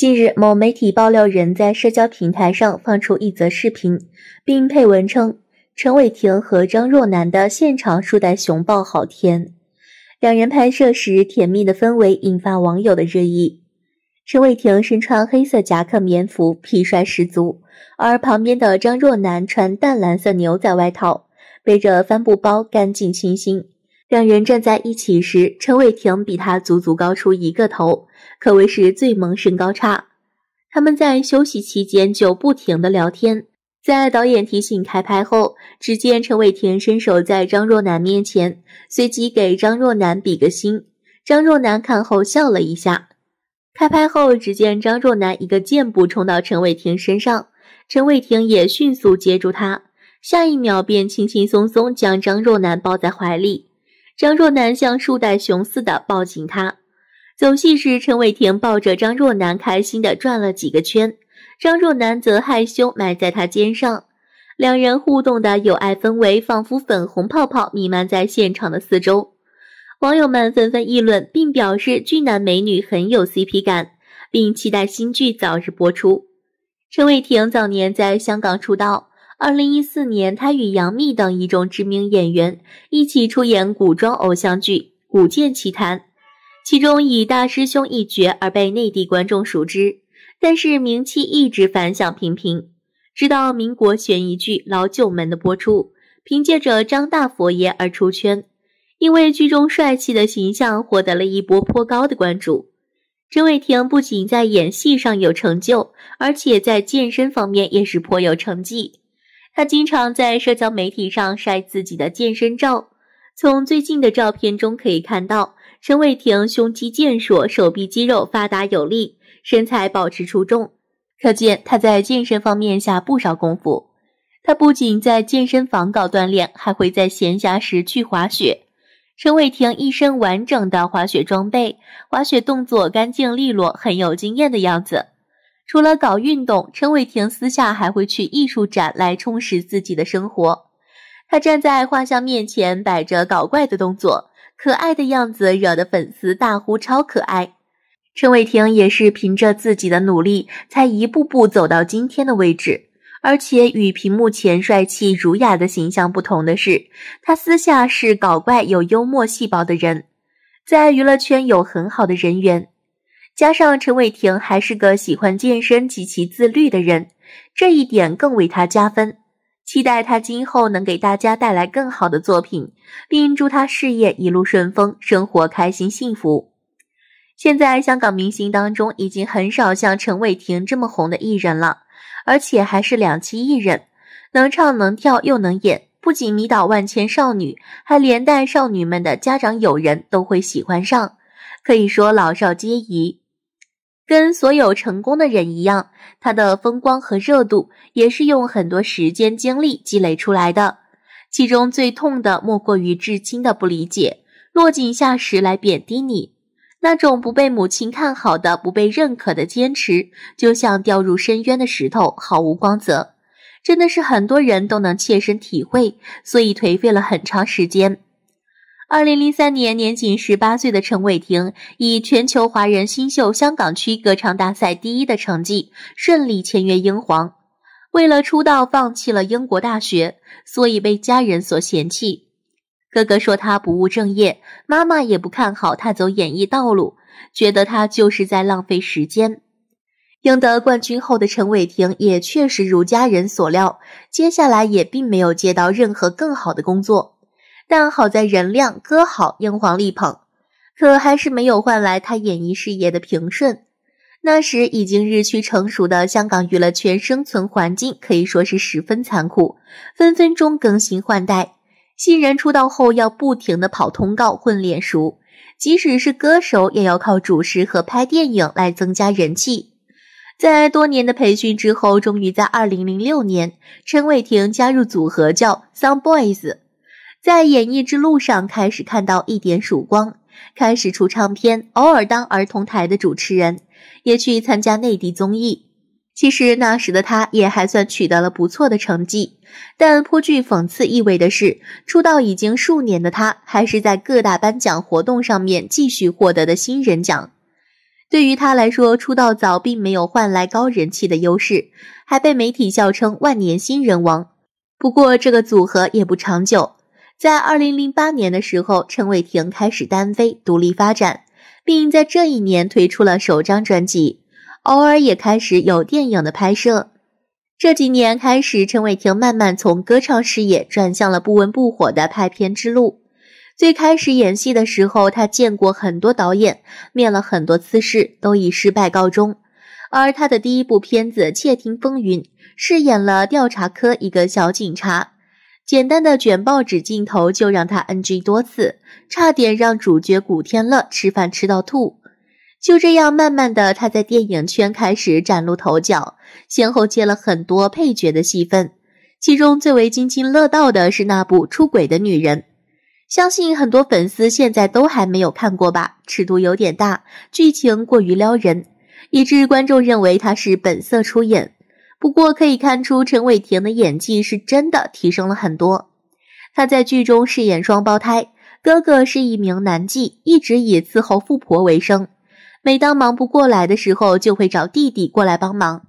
近日，某媒体爆料人在社交平台上放出一则视频，并配文称：“陈伟霆和张若楠的现场树袋熊抱好甜。”两人拍摄时甜蜜的氛围引发网友的热议。陈伟霆身穿黑色夹克棉服，痞帅十足；而旁边的张若楠穿淡蓝色牛仔外套，背着帆布包，干净清新。两人站在一起时，陈伟霆比他足足高出一个头，可谓是最萌身高差。他们在休息期间就不停的聊天。在导演提醒开拍后，只见陈伟霆伸手在张若楠面前，随即给张若楠比个心。张若楠看后笑了一下。开拍后，只见张若楠一个箭步冲到陈伟霆身上，陈伟霆也迅速接住他，下一秒便轻轻松松将张若楠抱在怀里。张若楠像树袋熊似的抱紧他，走戏时，陈伟霆抱着张若楠开心地转了几个圈，张若楠则害羞埋在他肩上，两人互动的有爱氛围仿佛粉红泡泡弥漫在现场的四周。网友们纷纷议论，并表示俊男美女很有 CP 感，并期待新剧早日播出。陈伟霆早年在香港出道。二零一四年，他与杨幂等一众知名演员一起出演古装偶像剧《古剑奇谭》，其中以大师兄一角而被内地观众熟知。但是名气一直反响平平，直到民国悬疑剧《老九门》的播出，凭借着张大佛爷而出圈，因为剧中帅气的形象获得了一波颇高的关注。陈伟霆不仅在演戏上有成就，而且在健身方面也是颇有成绩。他经常在社交媒体上晒自己的健身照。从最近的照片中可以看到，陈伟霆胸肌健硕，手臂肌肉发达有力，身材保持出众，可见他在健身方面下不少功夫。他不仅在健身房搞锻炼，还会在闲暇时去滑雪。陈伟霆一身完整的滑雪装备，滑雪动作干净利落，很有经验的样子。除了搞运动，陈伟霆私下还会去艺术展来充实自己的生活。他站在画像面前，摆着搞怪的动作，可爱的样子惹得粉丝大呼超可爱。陈伟霆也是凭着自己的努力，才一步步走到今天的位置。而且与屏幕前帅气儒雅的形象不同的是，他私下是搞怪有幽默细胞的人，在娱乐圈有很好的人缘。加上陈伟霆还是个喜欢健身极其自律的人，这一点更为他加分。期待他今后能给大家带来更好的作品，并祝他事业一路顺风，生活开心幸福。现在香港明星当中已经很少像陈伟霆这么红的艺人了，而且还是两栖艺人，能唱能跳又能演，不仅迷倒万千少女，还连带少女们的家长友人都会喜欢上，可以说老少皆宜。跟所有成功的人一样，他的风光和热度也是用很多时间精力积累出来的。其中最痛的莫过于至亲的不理解，落井下石来贬低你。那种不被母亲看好的、不被认可的坚持，就像掉入深渊的石头，毫无光泽。真的是很多人都能切身体会，所以颓废了很长时间。二零零三年，年仅十八岁的陈伟霆以全球华人新秀香港区歌唱大赛第一的成绩，顺利签约英皇。为了出道，放弃了英国大学，所以被家人所嫌弃。哥哥说他不务正业，妈妈也不看好他走演艺道路，觉得他就是在浪费时间。赢得冠军后的陈伟霆也确实如家人所料，接下来也并没有接到任何更好的工作。但好在人靓歌好，英皇力捧，可还是没有换来他演艺事业的平顺。那时已经日趋成熟的香港娱乐圈生存环境可以说是十分残酷，分分钟更新换代。新人出道后要不停的跑通告混脸熟，即使是歌手也要靠主持和拍电影来增加人气。在多年的培训之后，终于在2006年，陈伟霆加入组合叫 Sun o Boys。在演艺之路上开始看到一点曙光，开始出唱片，偶尔当儿童台的主持人，也去参加内地综艺。其实那时的他，也还算取得了不错的成绩。但颇具讽刺意味的是，出道已经数年的他，还是在各大颁奖活动上面继续获得的新人奖。对于他来说，出道早并没有换来高人气的优势，还被媒体笑称“万年新人王”。不过这个组合也不长久。在二零零八年的时候，陈伟霆开始单飞，独立发展，并在这一年推出了首张专辑，偶尔也开始有电影的拍摄。这几年开始，陈伟霆慢慢从歌唱事业转向了不温不火的拍片之路。最开始演戏的时候，他见过很多导演，面了很多次试，都以失败告终。而他的第一部片子《窃听风云》，饰演了调查科一个小警察。简单的卷报纸镜头就让他 NG 多次，差点让主角古天乐吃饭吃到吐。就这样，慢慢的他在电影圈开始崭露头角，先后接了很多配角的戏份。其中最为津津乐道的是那部《出轨的女人》，相信很多粉丝现在都还没有看过吧？尺度有点大，剧情过于撩人，以致观众认为他是本色出演。不过可以看出，陈伟霆的演技是真的提升了很多。他在剧中饰演双胞胎哥哥是一名男妓，一直以伺候富婆为生。每当忙不过来的时候，就会找弟弟过来帮忙。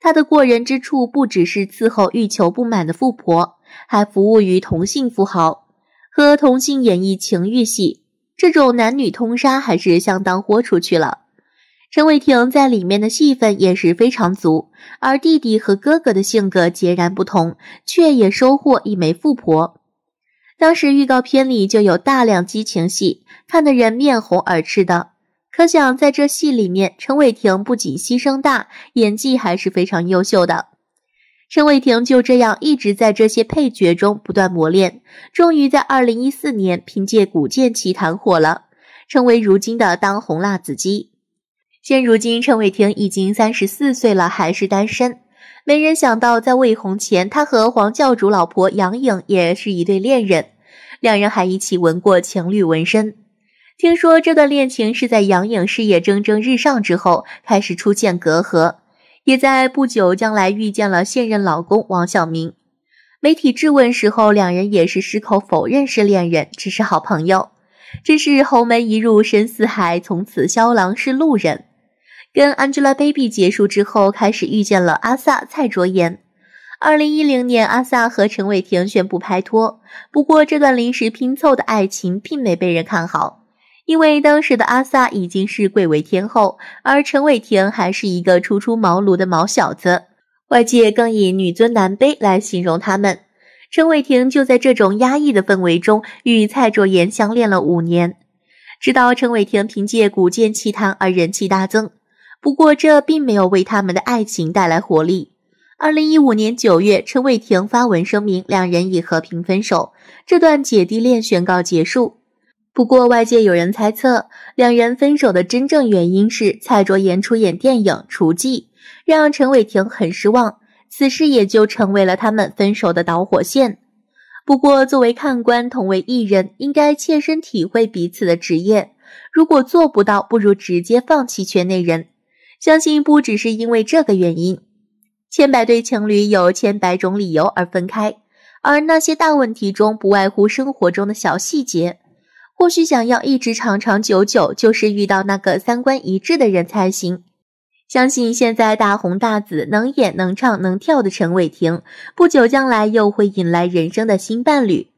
他的过人之处不只是伺候欲求不满的富婆，还服务于同性富豪和同性演绎情欲戏，这种男女通杀还是相当豁出去了。陈伟霆在里面的戏份也是非常足，而弟弟和哥哥的性格截然不同，却也收获一枚富婆。当时预告片里就有大量激情戏，看得人面红耳赤的。可想在这戏里面，陈伟霆不仅牺牲大，演技还是非常优秀的。陈伟霆就这样一直在这些配角中不断磨练，终于在二零一四年凭借《古剑奇谭》火了，成为如今的当红辣子鸡。现如今，陈伟霆已经三十四岁了，还是单身。没人想到，在魏红前，他和黄教主老婆杨颖也是一对恋人，两人还一起纹过情侣纹身。听说这段恋情是在杨颖事业蒸蒸日上之后开始出现隔阂，也在不久将来遇见了现任老公王晓明。媒体质问时候，两人也是矢口否认是恋人，只是好朋友。只是侯门一入深似海，从此萧郎是路人。跟 Angela Baby 结束之后，开始遇见了阿 sa 蔡卓妍。二零一零年，阿 sa 和陈伟霆宣布拍拖，不过这段临时拼凑的爱情并没被人看好，因为当时的阿 sa 已经是贵为天后，而陈伟霆还是一个初出茅庐的毛小子，外界更以“女尊男卑”来形容他们。陈伟霆就在这种压抑的氛围中与蔡卓妍相恋了五年，直到陈伟霆凭借《古剑奇谭》而人气大增。不过这并没有为他们的爱情带来活力。二零一五年九月，陈伟霆发文声明，两人已和平分手，这段姐弟恋宣告结束。不过外界有人猜测，两人分手的真正原因是蔡卓妍出演电影《雏妓》，让陈伟霆很失望，此事也就成为了他们分手的导火线。不过作为看官，同为艺人，应该切身体会彼此的职业，如果做不到，不如直接放弃圈内人。相信不只是因为这个原因，千百对情侣有千百种理由而分开，而那些大问题中不外乎生活中的小细节。或许想要一直长长久久，就是遇到那个三观一致的人才行。相信现在大红大紫、能演能唱能跳的陈伟霆，不久将来又会引来人生的新伴侣。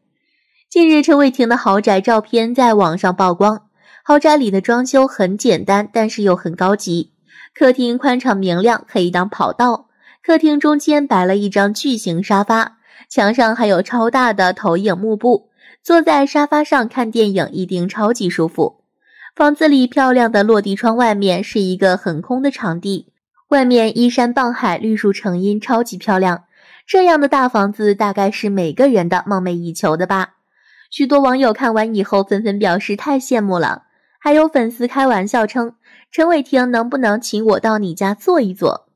近日，陈伟霆的豪宅照片在网上曝光，豪宅里的装修很简单，但是又很高级。客厅宽敞明亮，可以当跑道。客厅中间摆了一张巨型沙发，墙上还有超大的投影幕布。坐在沙发上看电影一定超级舒服。房子里漂亮的落地窗外面是一个很空的场地，外面依山傍海，绿树成荫，超级漂亮。这样的大房子大概是每个人的梦寐以求的吧。许多网友看完以后纷纷表示太羡慕了，还有粉丝开玩笑称。陈伟霆能不能请我到你家坐一坐？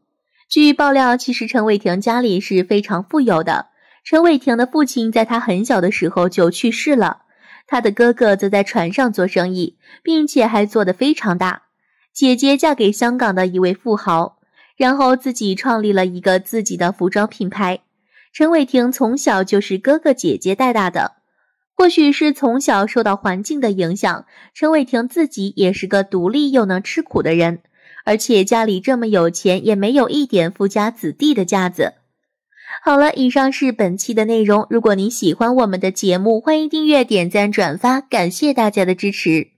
据爆料，其实陈伟霆家里是非常富有的。陈伟霆的父亲在他很小的时候就去世了，他的哥哥则在船上做生意，并且还做得非常大。姐姐嫁给香港的一位富豪，然后自己创立了一个自己的服装品牌。陈伟霆从小就是哥哥姐姐带大的。或许是从小受到环境的影响，陈伟霆自己也是个独立又能吃苦的人，而且家里这么有钱也没有一点富家子弟的架子。好了，以上是本期的内容。如果您喜欢我们的节目，欢迎订阅、点赞、转发，感谢大家的支持。